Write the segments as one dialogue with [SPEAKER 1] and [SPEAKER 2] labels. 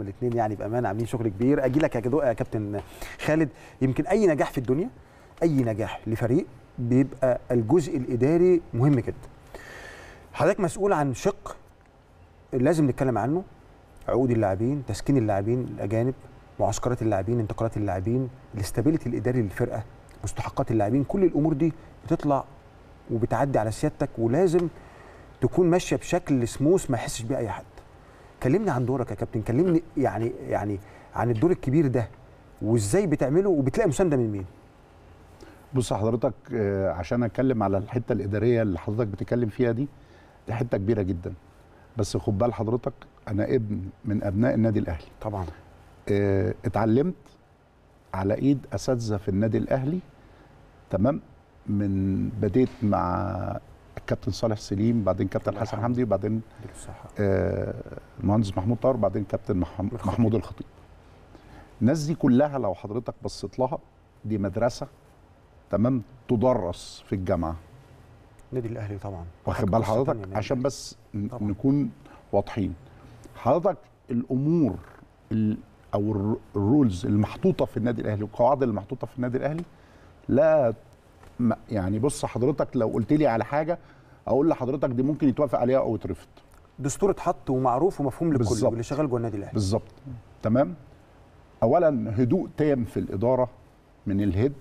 [SPEAKER 1] الاثنين يعني بامان عاملين شغل كبير اجي لك يا كابتن خالد يمكن اي نجاح في الدنيا اي نجاح لفريق بيبقى الجزء الاداري مهم جدا حضرتك مسؤول عن شق لازم نتكلم عنه عقود اللاعبين تسكين اللاعبين الاجانب معسكرات اللاعبين انتقالات اللاعبين الاستابيليتي الاداري للفرقه مستحقات اللاعبين كل الامور دي بتطلع وبتعدي على سيادتك ولازم تكون ماشيه بشكل سموث ما يحسش بيه اي حد كلمني عن دورك يا كابتن كلمني يعني يعني عن الدور الكبير ده وازاي بتعمله وبتلاقي مسانده من مين
[SPEAKER 2] بص حضرتك آه، عشان اتكلم على الحته الاداريه اللي حضرتك بتتكلم فيها دي دي حته كبيره جدا بس خد بال حضرتك انا ابن من ابناء النادي الاهلي طبعا آه، اتعلمت على ايد اساتذه في النادي الاهلي تمام من بديت مع كابتن صالح سليم بعدين كابتن حسن حمدي وبعدين المهندس آه، محمود طاهر وبعدين كابتن محمود الخطيب الناس دي كلها لو حضرتك بصيت لها دي مدرسه تمام تدرس في الجامعه
[SPEAKER 1] النادي الاهلي طبعا واخد بال حضرتك يعني. عشان
[SPEAKER 2] بس طبعًا. نكون واضحين حضرتك الامور او الرولز المحطوطه في النادي الاهلي والقواعد المحطوطه في النادي الاهلي لا يعني بص حضرتك لو قلت لي على حاجه اقول لحضرتك دي ممكن يتوافق عليها او يترفض دستور اتحط ومعروف ومفهوم للكل اللي شغال جوه النادي الاهلي بالظبط تمام اولا هدوء تام في الاداره من الهيد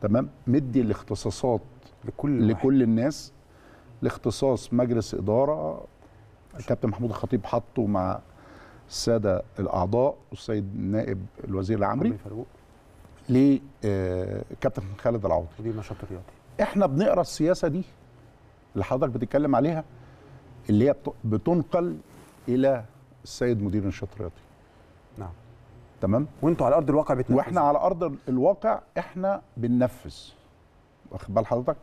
[SPEAKER 2] تمام مدي الاختصاصات لكل لكل واحد. الناس لاختصاص مجلس اداره الكابتن محمود الخطيب حطه مع الساده الاعضاء والسيد نائب الوزير العمري فاروق لكابتن آه، خالد العوضي مدير نشاط رياضي احنا بنقرا السياسه دي اللي حضرتك بتتكلم عليها اللي هي بتنقل الى السيد مدير النشاط الرياضي نعم تمام وانتوا على ارض الواقع بتنفذ واحنا على ارض الواقع احنا بننفذ واخد بال حضرتك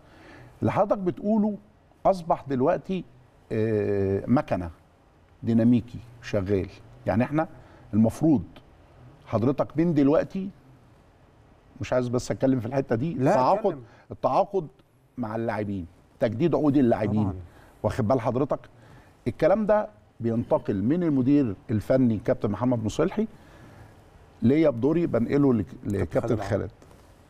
[SPEAKER 2] اللي حضرتك بتقوله اصبح دلوقتي آه، مكنه ديناميكي شغال يعني احنا المفروض حضرتك من دلوقتي مش عايز بس اتكلم في الحته دي لا التعاقد أتكلم. التعاقد مع اللاعبين تجديد عقود اللاعبين واخد بال حضرتك الكلام ده بينتقل من المدير الفني كابتن محمد مصلحي ليا بدوري بنقله لكابتن خالد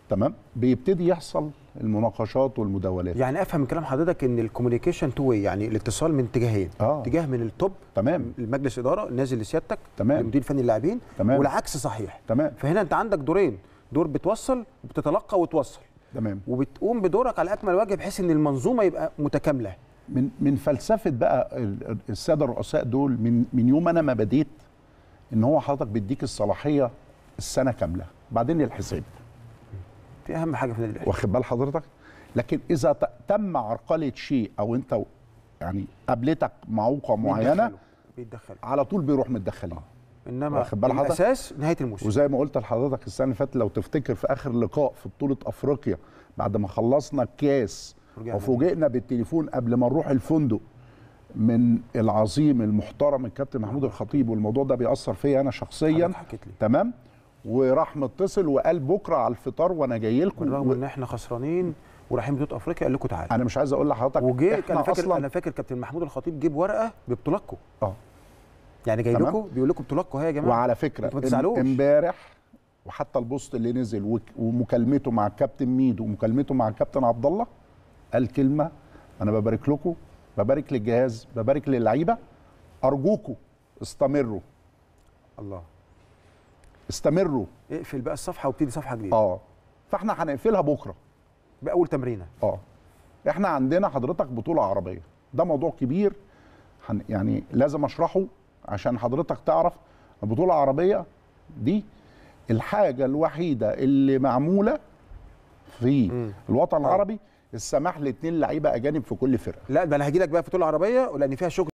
[SPEAKER 2] تمام بيبتدي يحصل المناقشات والمداولات يعني افهم من كلام حضرتك ان الكوميونيكيشن تو
[SPEAKER 1] يعني الاتصال من اتجاهين آه. اتجاه من التوب تمام المجلس اداره نازل لسيادتك تمام المدير الفني اللاعبين تمام والعكس صحيح تمام فهنا انت عندك دورين دور بتوصل وبتتلقى
[SPEAKER 2] وتوصل تمام وبتقوم بدورك على اكمل وجه بحيث ان المنظومه يبقى متكامله من من فلسفه بقى الساده الرؤساء دول من من يوم انا ما بديت ان هو حضرتك بيديك الصلاحيه السنه كامله بعدين إيه الحساب دي اهم حاجه في الحساب واخد بال حضرتك لكن اذا تم عرقله شيء او انت يعني قابلتك معوقه معينه بيتدخل على طول بيروح متدخلين انما الاساس نهايه الموسم وزي ما قلت لحضرتك السنه اللي فاتت لو تفتكر في اخر لقاء في بطوله افريقيا بعد ما خلصنا الكاس وفوجئنا بالتليفون قبل ما نروح الفندق من العظيم المحترم الكابتن محمود الخطيب والموضوع ده بيأثر فيا انا شخصيا تمام وراح متصل وقال بكره على الفطار وانا جاي لكم بالرغم و... ان احنا خسرانين ورايحين بطوله افريقيا قال لكم تعالوا انا مش عايز اقول لحضرتك وجه انا فاكر انا
[SPEAKER 1] فاكر كابتن محمود الخطيب جيب ورقه
[SPEAKER 2] ببطولاتكم اه يعني جاي لكم
[SPEAKER 1] بيقول لكم بطولاتكم اهي يا جماعه وعلى فكره امبارح
[SPEAKER 2] وحتى البوست اللي نزل ومكالمته مع الكابتن ميدو ومكالمته مع الكابتن عبد الله قال كلمه انا ببارك لكم ببارك للجهاز ببارك للعيبه ارجوكم استمروا الله استمروا اقفل بقى الصفحه وابتدي صفحه جديده اه فاحنا هنقفلها بكره باول تمرينه اه احنا عندنا حضرتك بطوله عربيه ده موضوع كبير يعني لازم اشرحه عشان حضرتك تعرف البطوله العربيه دي الحاجه الوحيده اللي معموله في الوطن آه. العربي السماح لاثنين لعيبه اجانب في كل فرقه لا ده انا هجي لك بقى في البطوله العربيه ولان فيها شغل